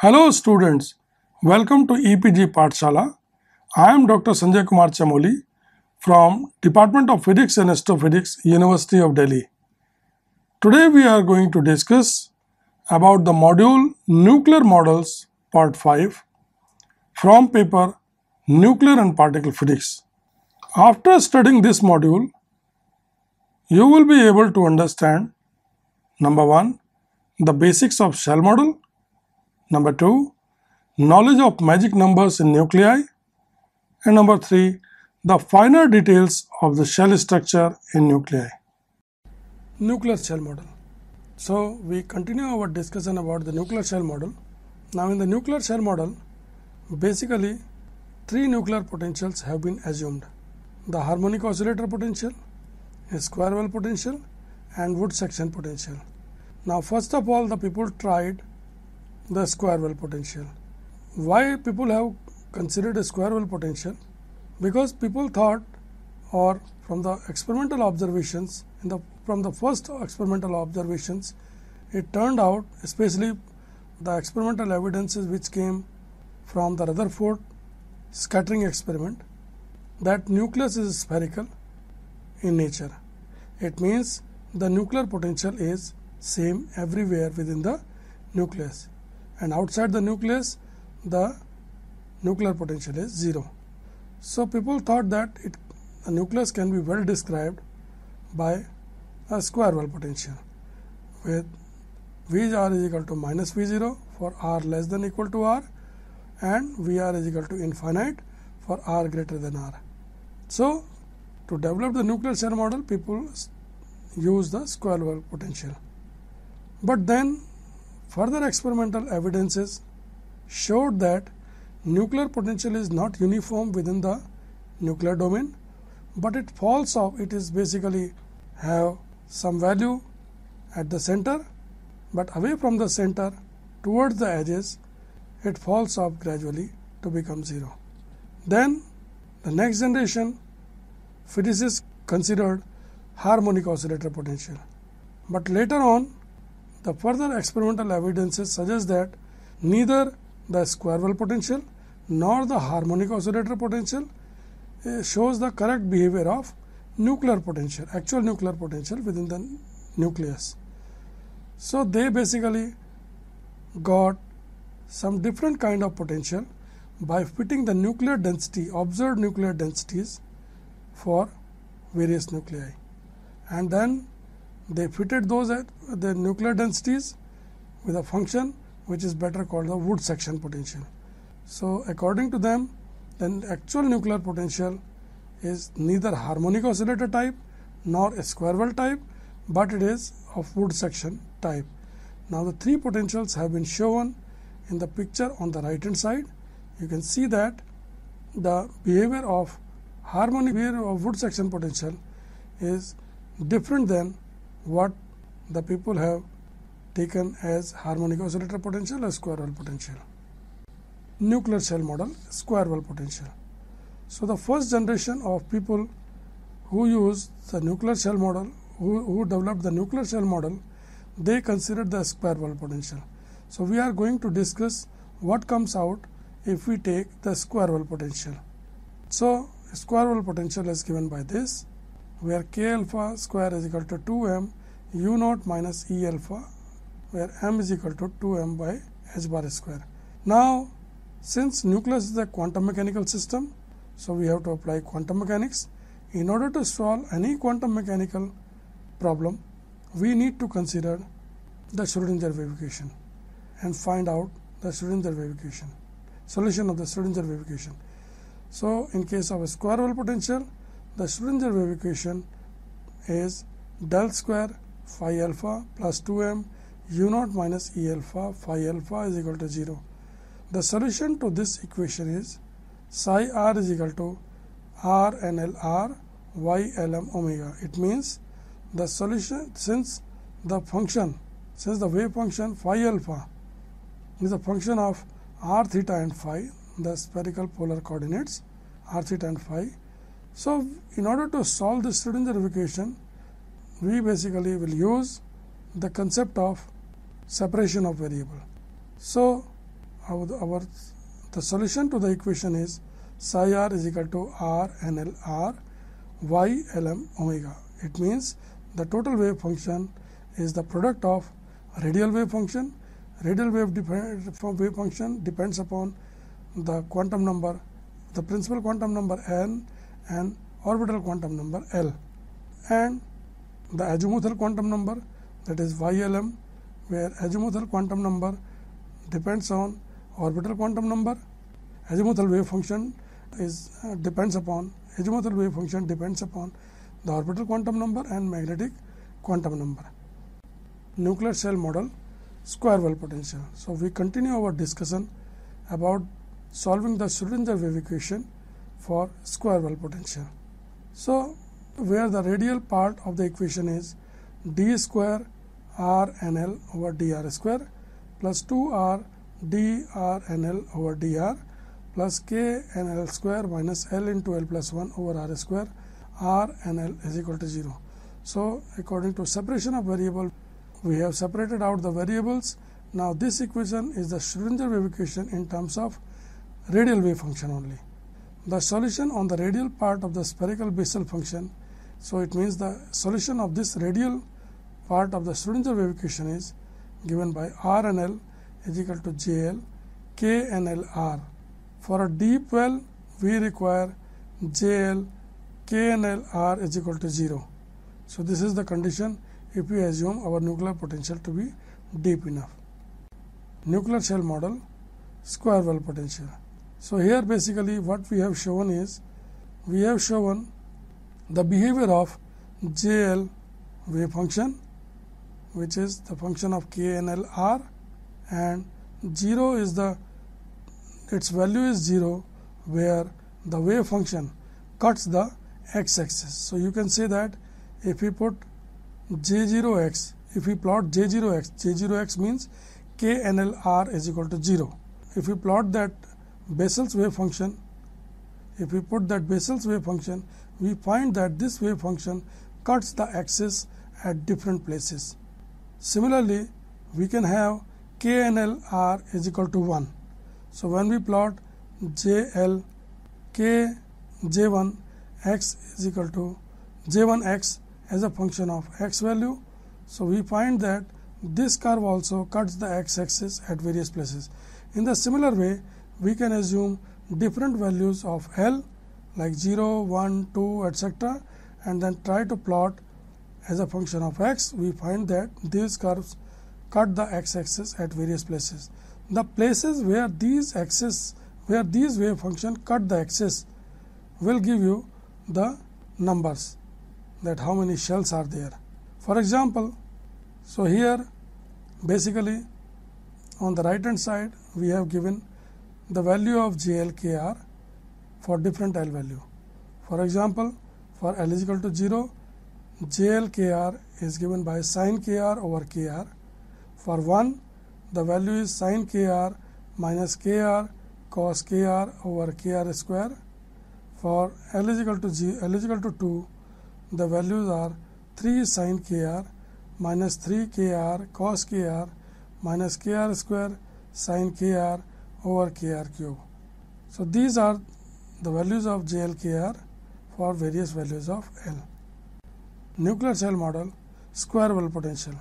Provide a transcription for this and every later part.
Hello students, welcome to EPG Patshala. I am Dr. Sanjay Kumar Chamoli from Department of Physics and Astrophysics, University of Delhi. Today we are going to discuss about the module Nuclear Models Part 5 from paper Nuclear and Particle Physics. After studying this module, you will be able to understand number 1 the basics of shell model Number two, knowledge of magic numbers in nuclei. And number three, the finer details of the shell structure in nuclei. Nuclear shell model. So, we continue our discussion about the nuclear shell model. Now, in the nuclear shell model, basically three nuclear potentials have been assumed the harmonic oscillator potential, a square well potential, and wood section potential. Now, first of all, the people tried the square well potential. Why people have considered a square well potential? Because people thought or from the experimental observations the, from the first experimental observations it turned out especially the experimental evidences which came from the Rutherford scattering experiment that nucleus is spherical in nature it means the nuclear potential is same everywhere within the nucleus and outside the nucleus the nuclear potential is 0. So, people thought that it, the nucleus can be well described by a square well potential with V r is equal to minus V 0 for r less than equal to r and V r is equal to infinite for r greater than r. So, to develop the nuclear shell model people use the square well potential. But then Further experimental evidences showed that nuclear potential is not uniform within the nuclear domain, but it falls off. It is basically have some value at the center, but away from the center towards the edges, it falls off gradually to become zero. Then the next generation physicists considered harmonic oscillator potential. But later on, the further experimental evidences suggest that neither the square well potential nor the harmonic oscillator potential eh, shows the correct behavior of nuclear potential, actual nuclear potential within the nucleus. So, they basically got some different kind of potential by fitting the nuclear density, observed nuclear densities for various nuclei and then they fitted those at the nuclear densities with a function which is better called the Wood section potential. So, according to them, then actual nuclear potential is neither harmonic oscillator type nor a square well type, but it is of Wood section type. Now, the three potentials have been shown in the picture on the right hand side. You can see that the behavior of harmonic behavior of Wood section potential is different than what the people have taken as harmonic oscillator potential or square well potential. Nuclear shell model square wave potential. So, the first generation of people who used the nuclear shell model, who, who developed the nuclear shell model, they considered the square well potential. So, we are going to discuss what comes out if we take the square well potential. So, square well potential is given by this where k alpha square is equal to 2m u naught minus e alpha where m is equal to 2m by h bar square. Now, since nucleus is a quantum mechanical system, so we have to apply quantum mechanics. In order to solve any quantum mechanical problem, we need to consider the Schrodinger wave equation and find out the Schrodinger wave equation, solution of the Schrodinger wave equation. So, in case of a square wave potential, the Schrödinger wave equation is del square phi alpha plus 2m u naught minus e alpha phi alpha is equal to 0. The solution to this equation is psi r is equal to r n l r y l m omega. It means the solution since the function since the wave function phi alpha is a function of r theta and phi the spherical polar coordinates r theta and phi so, in order to solve this student verification, we basically will use the concept of separation of variable. So, our, our the solution to the equation is psi r is equal to r omega. It means the total wave function is the product of radial wave function. Radial wave, wave function depends upon the quantum number, the principal quantum number n and orbital quantum number L and the azimuthal quantum number that is YLM where azimuthal quantum number depends on orbital quantum number azimuthal wave function is uh, depends upon azimuthal wave function depends upon the orbital quantum number and magnetic quantum number nuclear cell model square well potential so we continue our discussion about solving the Schrodinger wave equation for square well potential. So, where the radial part of the equation is d square r n l over dr square plus 2r over dr plus k n l square minus l into l plus 1 over r square r n l is equal to 0. So, according to separation of variable, we have separated out the variables. Now, this equation is the Schrodinger wave equation in terms of radial wave function only the solution on the radial part of the spherical Bessel function. So, it means the solution of this radial part of the Schrodinger wave equation is given by R and L is equal to J L K and L R. For a deep well, we require J L K and L R is equal to 0. So, this is the condition if we assume our nuclear potential to be deep enough. Nuclear shell model, square well potential. So here basically what we have shown is we have shown the behavior of JL wave function which is the function of KNLR and 0 is the its value is 0 where the wave function cuts the x axis. So, you can say that if we put j 0 x if we plot j 0 x j 0 x means k n l r is equal to 0. If we plot that Bessel's wave function. If we put that Bessel's wave function, we find that this wave function cuts the axis at different places. Similarly, we can have k and l r is equal to 1. So, when we plot j l k j 1 x is equal to j 1 x as a function of x value. So, we find that this curve also cuts the x axis at various places. In the similar way, we can assume different values of L like 0, 1, 2 etc. and then try to plot as a function of x, we find that these curves cut the x axis at various places. The places where these axis where these wave function cut the axis will give you the numbers that how many shells are there. For example, so here basically on the right hand side we have given the value of JLKR for different L value. For example, for L is equal to 0, JLKR is given by sin KR over KR. For 1, the value is sin KR minus KR cos KR over KR square. For L is equal to G, L is equal to 2, the values are 3 sin KR minus 3 KR cos KR minus KR square sin KR over kr cube. So, these are the values of JLKR for various values of L. Nuclear cell model square well potential.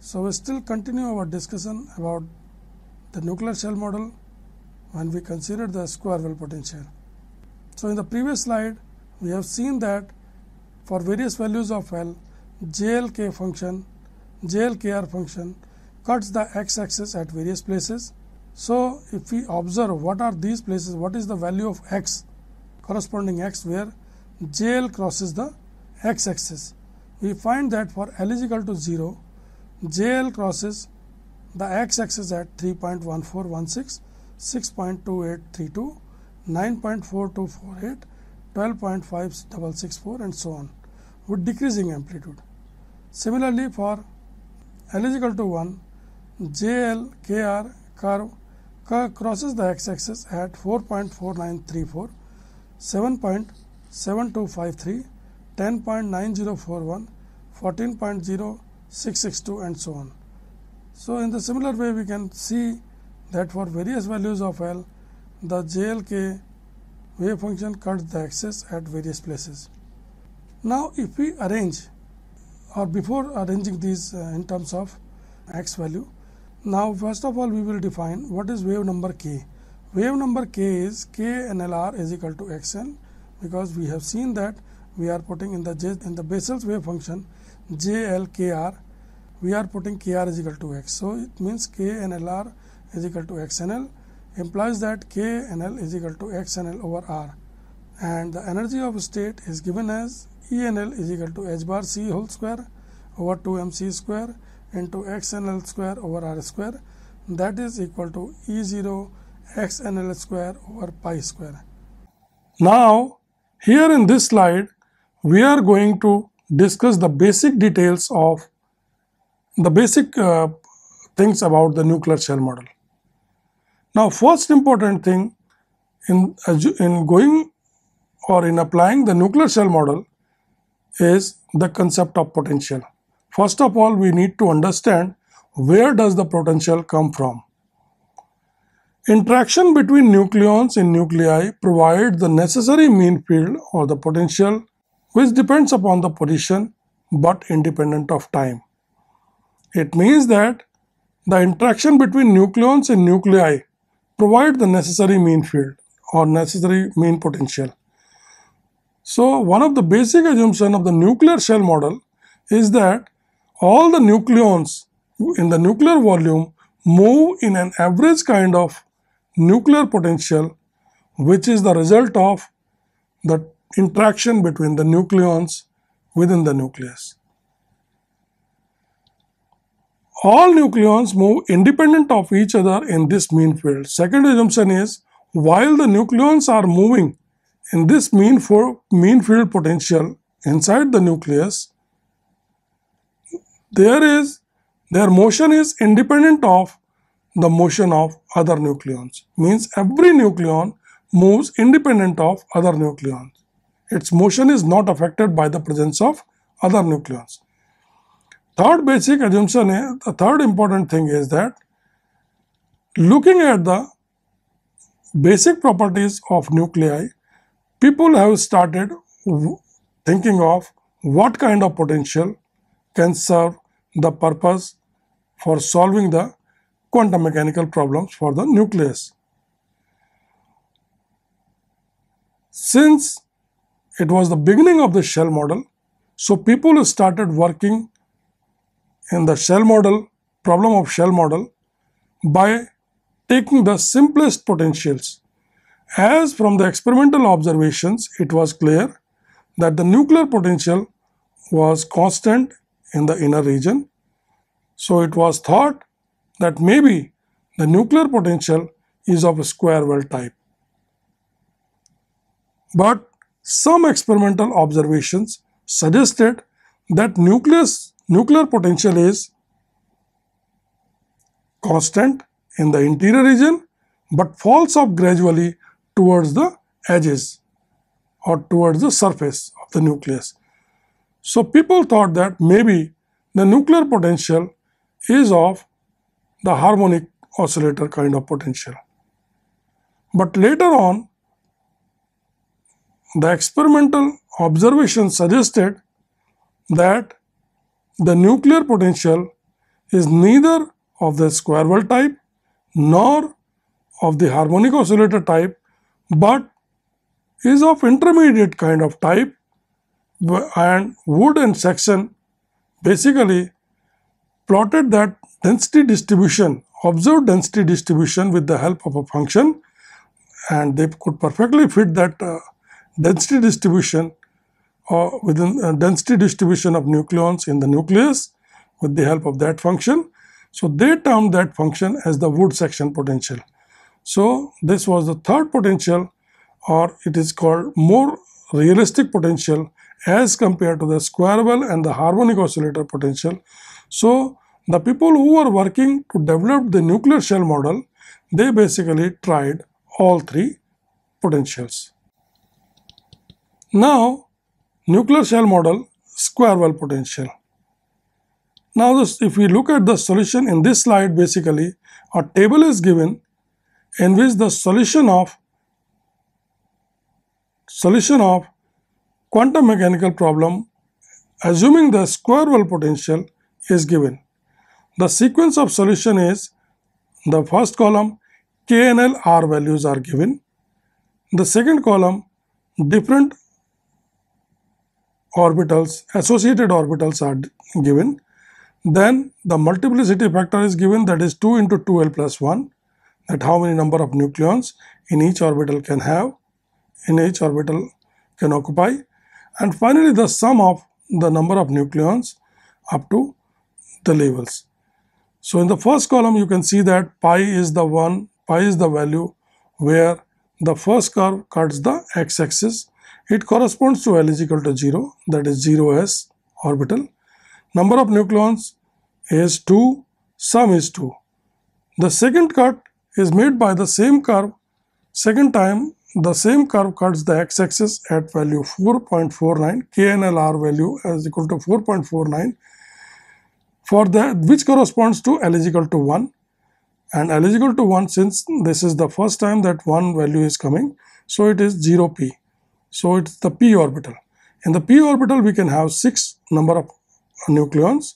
So, we still continue our discussion about the nuclear cell model when we consider the square well potential. So, in the previous slide we have seen that for various values of L, JLK function, JLKR function cuts the x axis at various places so, if we observe what are these places, what is the value of x corresponding x where JL crosses the x axis. We find that for L is equal to 0, JL crosses the x axis at 3.1416, 6.2832, 9.4248, 12.5664 and so on with decreasing amplitude. Similarly, for L is equal to 1, JL KR curve crosses the x axis at 4.4934, 7.7253, 10.9041, 14.0662 and so on. So, in the similar way we can see that for various values of L, the JLK wave function cuts the axis at various places. Now, if we arrange or before arranging these uh, in terms of x value, now first of all we will define what is wave number k. Wave number k is k NLR is equal to xn because we have seen that we are putting in the j, in the Bessel's wave function jlkr we are putting kr is equal to x. So it means k NLR is equal to xnl implies that k NL is equal to xnl over r and the energy of state is given as ENL is equal to h bar c whole square over 2 m c square into x n l square over r square that is equal to E0 x n l square over pi square. Now, here in this slide, we are going to discuss the basic details of the basic uh, things about the nuclear shell model. Now, first important thing in, in going or in applying the nuclear shell model is the concept of potential. First of all, we need to understand where does the potential come from. Interaction between nucleons in nuclei provide the necessary mean field or the potential which depends upon the position but independent of time. It means that the interaction between nucleons in nuclei provide the necessary mean field or necessary mean potential. So one of the basic assumptions of the nuclear shell model is that all the nucleons in the nuclear volume move in an average kind of nuclear potential which is the result of the interaction between the nucleons within the nucleus. All nucleons move independent of each other in this mean field. Second assumption is while the nucleons are moving in this mean, for, mean field potential inside the nucleus, there is their motion is independent of the motion of other nucleons means every nucleon moves independent of other nucleons its motion is not affected by the presence of other nucleons third basic assumption is the third important thing is that looking at the basic properties of nuclei people have started thinking of what kind of potential can serve the purpose for solving the quantum mechanical problems for the nucleus. Since it was the beginning of the shell model, so people started working in the shell model, problem of shell model by taking the simplest potentials. As from the experimental observations, it was clear that the nuclear potential was constant in the inner region. So it was thought that maybe the nuclear potential is of square well type. But some experimental observations suggested that nucleus, nuclear potential is constant in the interior region but falls off gradually towards the edges or towards the surface of the nucleus. So people thought that maybe the nuclear potential is of the harmonic oscillator kind of potential. But later on, the experimental observation suggested that the nuclear potential is neither of the square well type nor of the harmonic oscillator type but is of intermediate kind of type and Wood and section basically plotted that density distribution, observed density distribution with the help of a function and they could perfectly fit that uh, density distribution or uh, within uh, density distribution of nucleons in the nucleus with the help of that function. So, they termed that function as the Wood section potential. So, this was the third potential or it is called more realistic potential as compared to the square well and the harmonic oscillator potential. So, the people who were working to develop the nuclear shell model, they basically tried all three potentials. Now, nuclear shell model square well potential. Now, this, if we look at the solution in this slide, basically a table is given in which the solution of solution of quantum mechanical problem assuming the square well potential is given. The sequence of solution is the first column KNL R values are given. The second column different orbitals associated orbitals are given. Then the multiplicity factor is given that is 2 into 2L plus 1 that how many number of nucleons in each orbital can have in each orbital can occupy and finally the sum of the number of nucleons up to the levels. So, in the first column you can see that pi is the one, pi is the value where the first curve cuts the x axis. It corresponds to L is equal to 0 that is 0s orbital. Number of nucleons is 2, sum is 2. The second cut is made by the same curve second time the same curve cuts the x-axis at value 4.49, KNLR value is equal to 4.49 for the which corresponds to L is equal to 1 and L is equal to 1 since this is the first time that 1 value is coming so it is 0p so it's the p orbital in the p orbital we can have 6 number of nucleons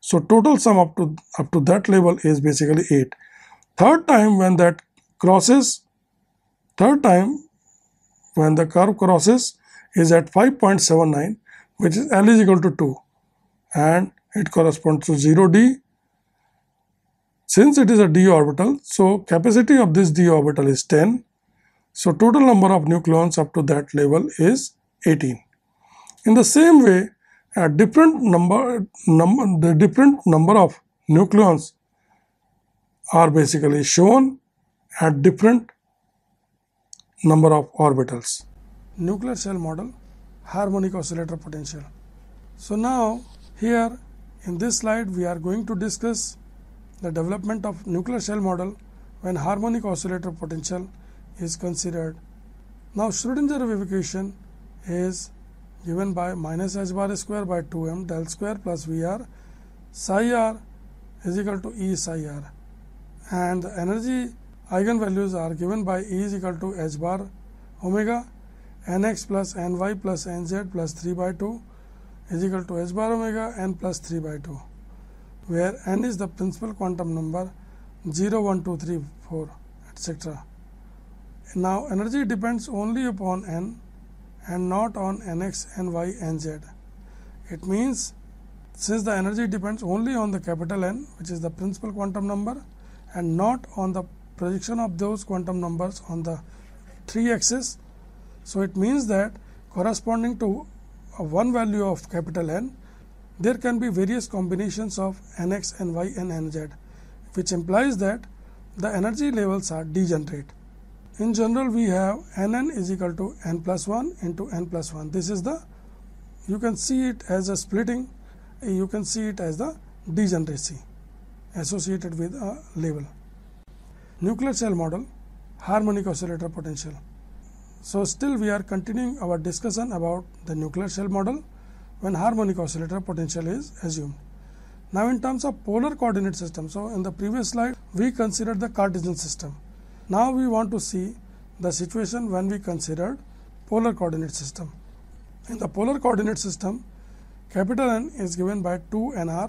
so total sum up to up to that level is basically 8 third time when that crosses Third time when the curve crosses is at 5.79 which is L is equal to 2 and it corresponds to 0D. Since it is a d orbital, so capacity of this d orbital is 10. So total number of nucleons up to that level is 18. In the same way, a different number, num the different number of nucleons are basically shown at different number of orbitals. Nuclear cell model, harmonic oscillator potential. So now here in this slide we are going to discuss the development of nuclear cell model when harmonic oscillator potential is considered. Now Schrodinger wave equation is given by minus h bar square by 2 m del square plus v r psi r is equal to E psi r and the energy eigenvalues are given by E is equal to h bar omega n x plus n y plus n z plus 3 by 2 is equal to h bar omega n plus 3 by 2, where n is the principal quantum number 0, 1, 2, 3, 4, etc. Now, energy depends only upon n and not on n x, n y, n z. It means, since the energy depends only on the capital N, which is the principal quantum number, and not on the projection of those quantum numbers on the 3 axis. So, it means that corresponding to one value of capital N, there can be various combinations of n x, n y and n z, which implies that the energy levels are degenerate. In general, we have n n is equal to n plus 1 into n plus 1. This is the, you can see it as a splitting, you can see it as the degeneracy associated with a level nuclear cell model, harmonic oscillator potential. So, still we are continuing our discussion about the nuclear cell model when harmonic oscillator potential is assumed. Now, in terms of polar coordinate system, so in the previous slide we considered the Cartesian system. Now, we want to see the situation when we considered polar coordinate system. In the polar coordinate system, capital N is given by 2 n r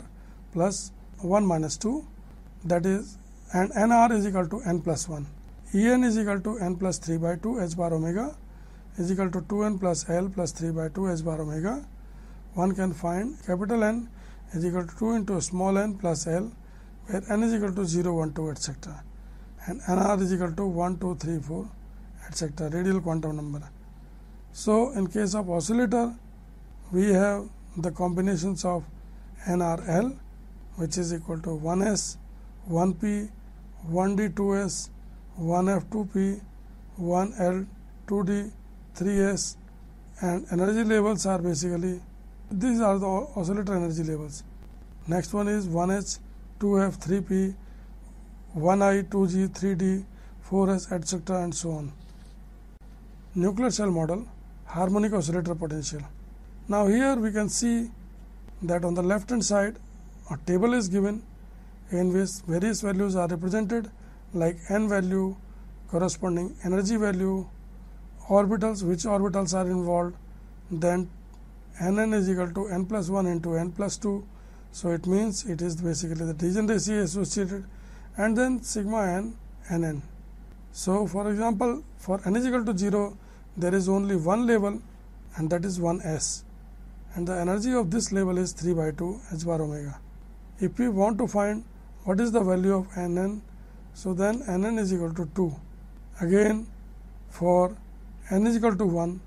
plus 1 minus 2 that is and n r is equal to n plus 1. E n is equal to n plus 3 by 2 h bar omega is equal to 2 n plus l plus 3 by 2 h bar omega. One can find capital N is equal to 2 into small n plus l where n is equal to 0, 1, 2 etc. and n r is equal to 1, 2, 3, 4 etc. radial quantum number. So, in case of oscillator we have the combinations of n r l which is equal to 1 s, 1 p, 1d2s, 1f2p, 1l, 2d, 3s and energy levels are basically these are the oscillator energy levels. Next one is 1h, 2f, 3p, 1i, 2g, 3d, 4s etc. and so on. Nuclear cell model harmonic oscillator potential. Now here we can see that on the left hand side a table is given in which various values are represented like n value corresponding energy value orbitals which orbitals are involved then n n is equal to n plus 1 into n plus 2. So, it means it is basically the degeneracy associated and then sigma n n n. So, for example, for n is equal to 0 there is only one label and that is 1 s and the energy of this label is 3 by 2 h bar omega. If we want to find what is the value of n So, then n n is equal to 2. Again for n is equal to 1,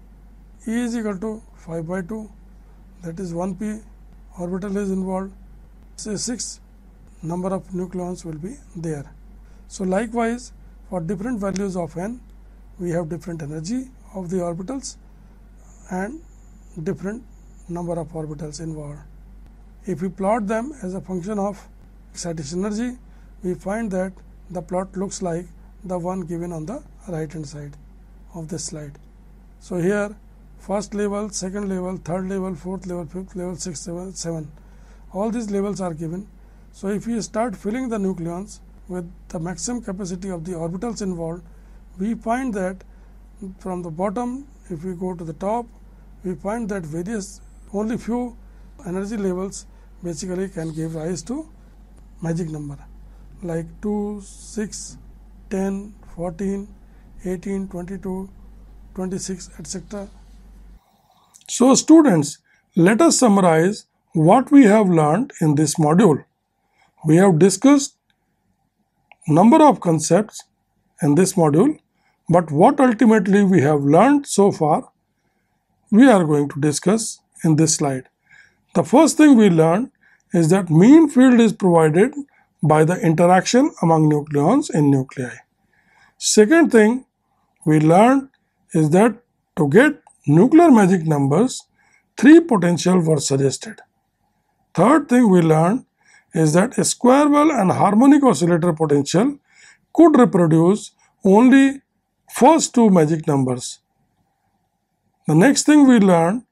e is equal to 5 by 2 that is 1 p orbital is involved say 6 number of nucleons will be there. So, likewise for different values of n we have different energy of the orbitals and different number of orbitals involved. If we plot them as a function of Excited energy, we find that the plot looks like the one given on the right hand side of this slide. So, here first level, second level, third level, fourth level, fifth level, sixth level, seven. All these levels are given. So, if we start filling the nucleons with the maximum capacity of the orbitals involved, we find that from the bottom, if we go to the top, we find that various only few energy levels basically can give rise to magic number like 2, 6, 10, 14, 18, 22, 26, etc. So, students, let us summarize what we have learned in this module. We have discussed number of concepts in this module, but what ultimately we have learned so far, we are going to discuss in this slide. The first thing we learned is that mean field is provided by the interaction among nucleons in nuclei. Second thing we learned is that to get nuclear magic numbers, three potential were suggested. Third thing we learned is that a square well and harmonic oscillator potential could reproduce only first two magic numbers. The next thing we learned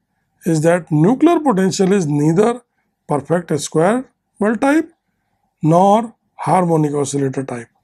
is that nuclear potential is neither perfect square well type nor harmonic oscillator type.